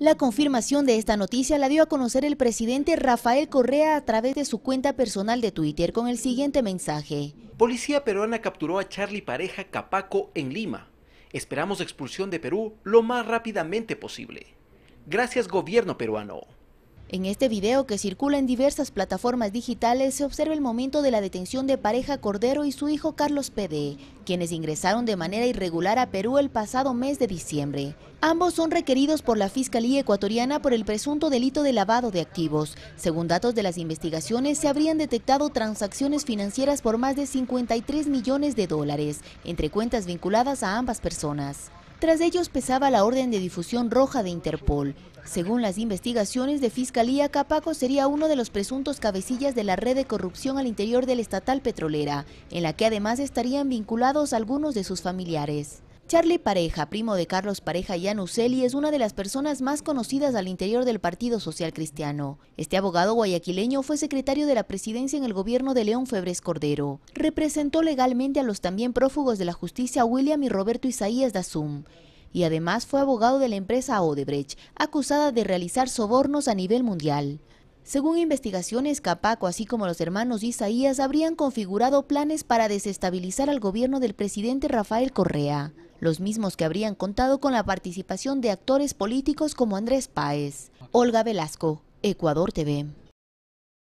La confirmación de esta noticia la dio a conocer el presidente Rafael Correa a través de su cuenta personal de Twitter con el siguiente mensaje. Policía peruana capturó a Charlie Pareja Capaco en Lima. Esperamos expulsión de Perú lo más rápidamente posible. Gracias gobierno peruano. En este video que circula en diversas plataformas digitales se observa el momento de la detención de pareja Cordero y su hijo Carlos PD, quienes ingresaron de manera irregular a Perú el pasado mes de diciembre. Ambos son requeridos por la Fiscalía Ecuatoriana por el presunto delito de lavado de activos. Según datos de las investigaciones, se habrían detectado transacciones financieras por más de 53 millones de dólares entre cuentas vinculadas a ambas personas. Tras ellos pesaba la orden de difusión roja de Interpol. Según las investigaciones de Fiscalía, Capaco sería uno de los presuntos cabecillas de la red de corrupción al interior del estatal petrolera, en la que además estarían vinculados algunos de sus familiares. Charlie Pareja, primo de Carlos Pareja y Anuseli, es una de las personas más conocidas al interior del Partido Social Cristiano. Este abogado guayaquileño fue secretario de la presidencia en el gobierno de León Febres Cordero. Representó legalmente a los también prófugos de la justicia William y Roberto Isaías Dazum y además fue abogado de la empresa Odebrecht, acusada de realizar sobornos a nivel mundial. Según investigaciones, Capaco, así como los hermanos Isaías, habrían configurado planes para desestabilizar al gobierno del presidente Rafael Correa los mismos que habrían contado con la participación de actores políticos como Andrés Páez. Olga Velasco, Ecuador TV.